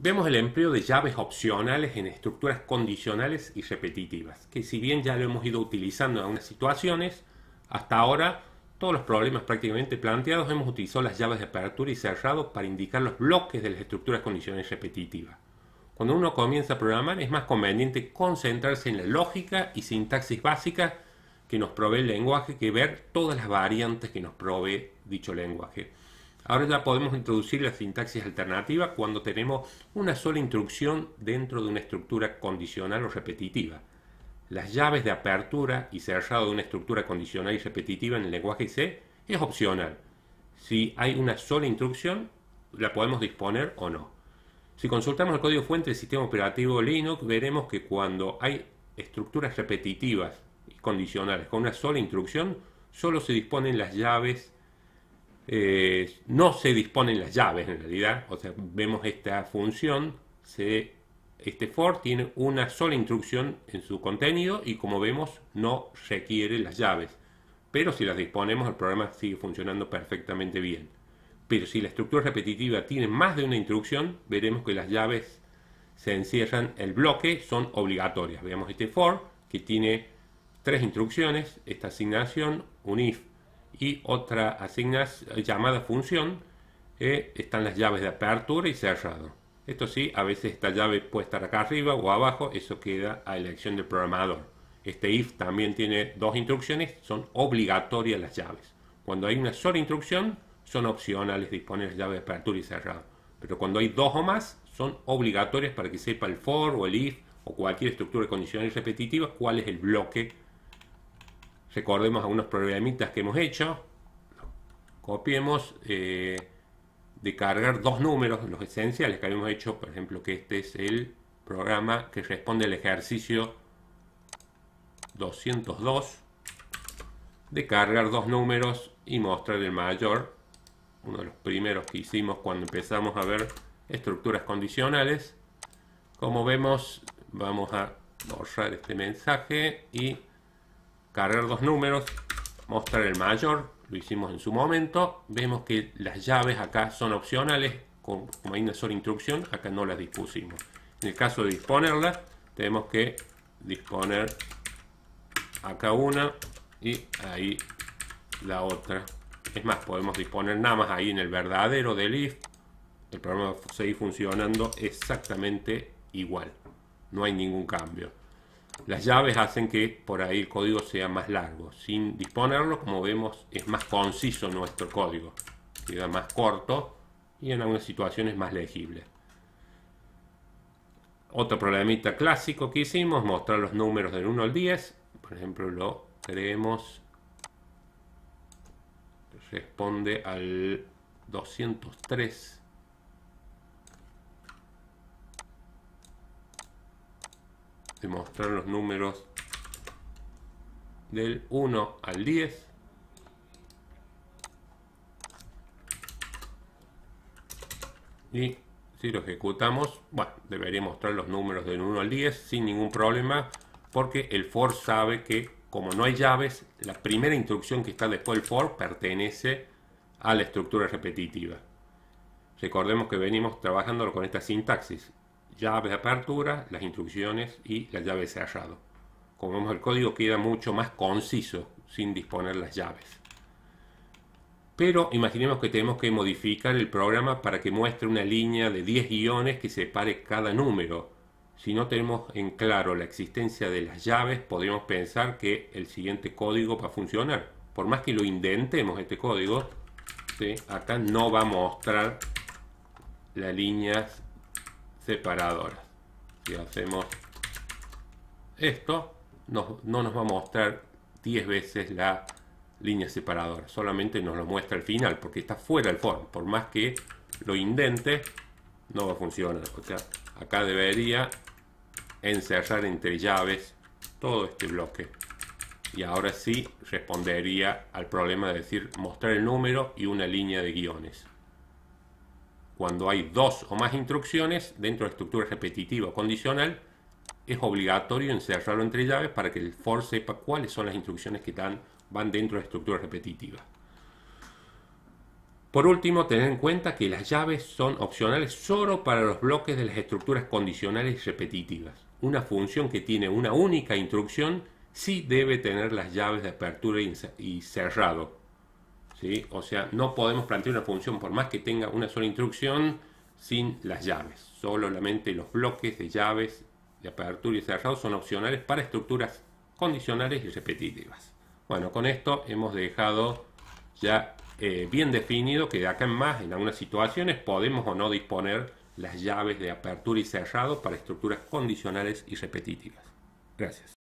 Vemos el empleo de llaves opcionales en estructuras condicionales y repetitivas, que si bien ya lo hemos ido utilizando en algunas situaciones, hasta ahora todos los problemas prácticamente planteados hemos utilizado las llaves de apertura y cerrado para indicar los bloques de las estructuras condicionales repetitivas. Cuando uno comienza a programar es más conveniente concentrarse en la lógica y sintaxis básica que nos provee el lenguaje que ver todas las variantes que nos provee dicho lenguaje. Ahora ya podemos introducir la sintaxis alternativa cuando tenemos una sola instrucción dentro de una estructura condicional o repetitiva. Las llaves de apertura y cerrado de una estructura condicional y repetitiva en el lenguaje C es opcional. Si hay una sola instrucción, la podemos disponer o no. Si consultamos el código fuente del sistema operativo Linux, veremos que cuando hay estructuras repetitivas y condicionales con una sola instrucción, solo se disponen las llaves eh, no se disponen las llaves en realidad, o sea, vemos esta función, este for tiene una sola instrucción en su contenido y como vemos no requiere las llaves, pero si las disponemos el programa sigue funcionando perfectamente bien. Pero si la estructura repetitiva tiene más de una instrucción, veremos que las llaves se encierran, el bloque son obligatorias. Veamos este for que tiene tres instrucciones, esta asignación, un if y otra asignas, llamada función eh, están las llaves de apertura y cerrado. Esto sí, a veces esta llave puede estar acá arriba o abajo, eso queda a elección del programador. Este if también tiene dos instrucciones, son obligatorias las llaves. Cuando hay una sola instrucción, son opcionales, disponer las llaves de apertura y cerrado. Pero cuando hay dos o más, son obligatorias para que sepa el for o el if o cualquier estructura condicional condiciones repetitivas cuál es el bloque Recordemos algunos programitas que hemos hecho. Copiemos eh, de cargar dos números, los esenciales que habíamos hecho. Por ejemplo, que este es el programa que responde al ejercicio 202 de cargar dos números y mostrar el mayor. Uno de los primeros que hicimos cuando empezamos a ver estructuras condicionales. Como vemos, vamos a borrar este mensaje y cargar dos números, mostrar el mayor, lo hicimos en su momento. Vemos que las llaves acá son opcionales, como hay una sola instrucción, acá no las dispusimos. En el caso de disponerlas, tenemos que disponer acá una y ahí la otra. Es más, podemos disponer nada más ahí en el verdadero del if. El programa va seguir funcionando exactamente igual. No hay ningún cambio. Las llaves hacen que por ahí el código sea más largo. Sin disponerlo, como vemos, es más conciso nuestro código. Queda más corto y en algunas situaciones más legible. Otro problemita clásico que hicimos, mostrar los números del 1 al 10. Por ejemplo, lo creemos responde al 203. de mostrar los números del 1 al 10. Y si lo ejecutamos, bueno, debería mostrar los números del 1 al 10 sin ningún problema, porque el for sabe que como no hay llaves, la primera instrucción que está después del for pertenece a la estructura repetitiva. Recordemos que venimos trabajando con esta sintaxis llave de apertura, las instrucciones y la llave de cerrado. Como vemos el código queda mucho más conciso sin disponer las llaves. Pero imaginemos que tenemos que modificar el programa para que muestre una línea de 10 guiones que separe cada número. Si no tenemos en claro la existencia de las llaves, podríamos pensar que el siguiente código va a funcionar. Por más que lo indentemos este código, acá no va a mostrar las líneas separador. Si hacemos esto, no, nos va a mostrar 10 veces la línea separadora. Solamente nos lo muestra al final, porque está fuera del form. Por más que lo indente, no va a funcionar. acá debería encerrar entre llaves todo este bloque. Y ahora sí respondería al problema de decir mostrar el número y una línea de guiones cuando hay dos o más instrucciones dentro de estructura repetitiva o condicional, es obligatorio encerrarlo entre llaves para que el for sepa cuáles son las instrucciones que van dentro de estructura repetitiva. Por último, tener en cuenta que las llaves son opcionales solo para los bloques de las estructuras condicionales y repetitivas. Una función que tiene una única instrucción sí debe tener las llaves de apertura y cerrado, o sea, no podemos plantear una función por más que tenga una sola instrucción sin las llaves. Solamente los bloques de llaves de apertura y cerrado son opcionales para estructuras condicionales y repetitivas. Bueno, con esto hemos dejado ya eh, bien definido que de acá en más, en algunas situaciones, podemos o no disponer las llaves de apertura y cerrado para estructuras condicionales y repetitivas. Gracias.